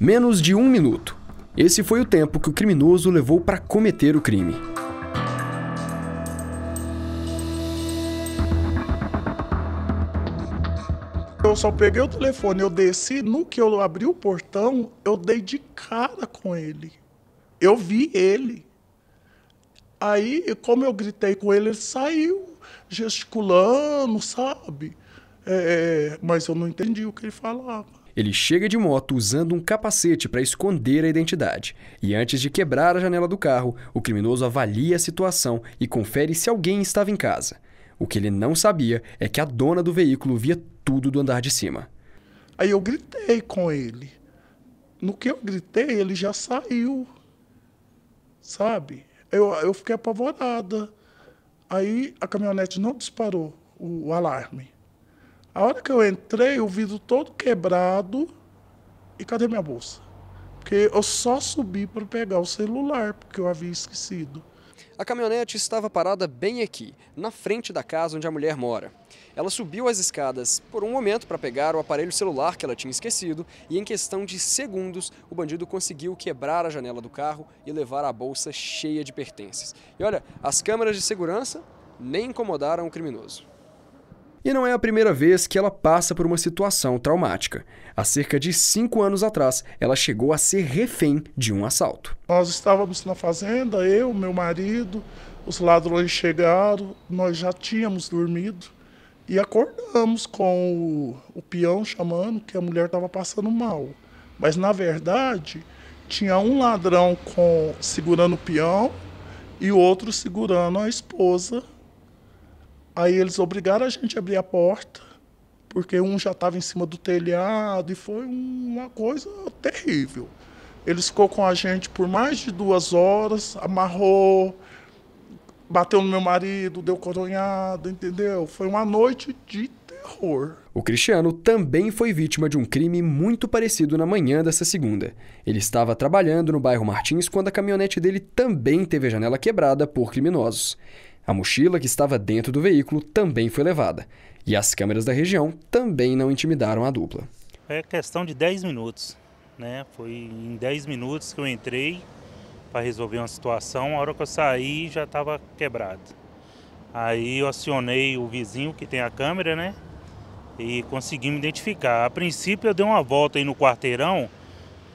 Menos de um minuto. Esse foi o tempo que o criminoso levou para cometer o crime. Eu só peguei o telefone, eu desci, no que eu abri o portão, eu dei de cara com ele. Eu vi ele. Aí, como eu gritei com ele, ele saiu gesticulando, sabe? É, é, é, mas eu não entendi o que ele falava. Ele chega de moto usando um capacete para esconder a identidade. E antes de quebrar a janela do carro, o criminoso avalia a situação e confere se alguém estava em casa. O que ele não sabia é que a dona do veículo via tudo do andar de cima. Aí eu gritei com ele. No que eu gritei, ele já saiu. Sabe? Eu, eu fiquei apavorada. Aí a caminhonete não disparou o, o alarme. A hora que eu entrei, o vidro todo quebrado. E cadê minha bolsa? Porque eu só subi para pegar o celular, porque eu havia esquecido. A caminhonete estava parada bem aqui, na frente da casa onde a mulher mora. Ela subiu as escadas por um momento para pegar o aparelho celular que ela tinha esquecido e, em questão de segundos, o bandido conseguiu quebrar a janela do carro e levar a bolsa cheia de pertences. E olha, as câmeras de segurança nem incomodaram o criminoso. E não é a primeira vez que ela passa por uma situação traumática. Há cerca de cinco anos atrás, ela chegou a ser refém de um assalto. Nós estávamos na fazenda, eu, meu marido, os ladrões chegaram, nós já tínhamos dormido e acordamos com o, o peão chamando que a mulher estava passando mal. Mas na verdade, tinha um ladrão com segurando o peão e outro segurando a esposa Aí eles obrigaram a gente a abrir a porta, porque um já estava em cima do telhado e foi uma coisa terrível. Eles ficou com a gente por mais de duas horas, amarrou, bateu no meu marido, deu coronhada, entendeu? Foi uma noite de terror. O Cristiano também foi vítima de um crime muito parecido na manhã dessa segunda. Ele estava trabalhando no bairro Martins quando a caminhonete dele também teve a janela quebrada por criminosos. A mochila que estava dentro do veículo também foi levada. E as câmeras da região também não intimidaram a dupla. É questão de 10 minutos. Né? Foi em 10 minutos que eu entrei para resolver uma situação. A hora que eu saí já estava quebrado. Aí eu acionei o vizinho que tem a câmera, né? E consegui me identificar. A princípio eu dei uma volta aí no quarteirão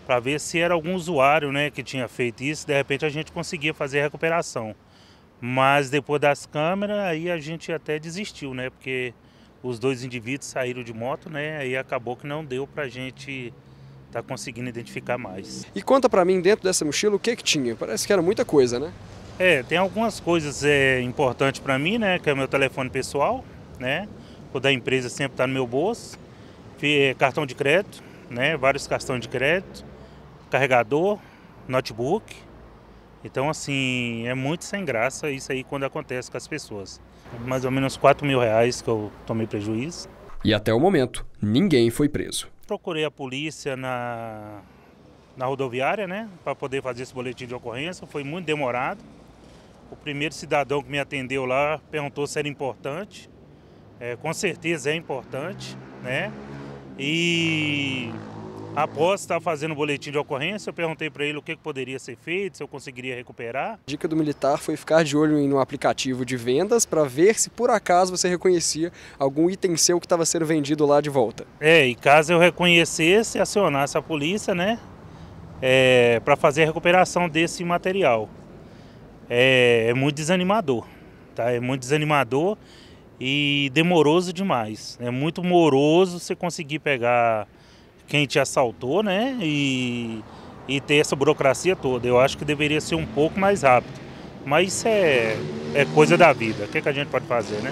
para ver se era algum usuário, né, que tinha feito isso. De repente a gente conseguia fazer a recuperação. Mas depois das câmeras, aí a gente até desistiu, né? Porque os dois indivíduos saíram de moto, né? Aí acabou que não deu pra gente tá conseguindo identificar mais. E conta pra mim, dentro dessa mochila, o que que tinha? Parece que era muita coisa, né? É, tem algumas coisas é, importantes para mim, né? Que é o meu telefone pessoal, né? O da empresa sempre tá no meu bolso. É, cartão de crédito, né? Vários cartões de crédito, carregador, notebook, então, assim, é muito sem graça isso aí quando acontece com as pessoas. Mais ou menos 4 mil reais que eu tomei prejuízo. E até o momento, ninguém foi preso. Procurei a polícia na, na rodoviária, né, para poder fazer esse boletim de ocorrência. Foi muito demorado. O primeiro cidadão que me atendeu lá perguntou se era importante. É, com certeza é importante, né? E Após estar tá fazendo o boletim de ocorrência, eu perguntei para ele o que poderia ser feito, se eu conseguiria recuperar. A dica do militar foi ficar de olho em um aplicativo de vendas para ver se por acaso você reconhecia algum item seu que estava sendo vendido lá de volta. É, e caso eu reconhecesse, acionasse a polícia, né, é, para fazer a recuperação desse material. É, é muito desanimador, tá? É muito desanimador e demoroso demais. É muito moroso você conseguir pegar quem te assaltou, né? E, e ter essa burocracia toda. Eu acho que deveria ser um pouco mais rápido. Mas isso é, é coisa da vida. O que, é que a gente pode fazer, né?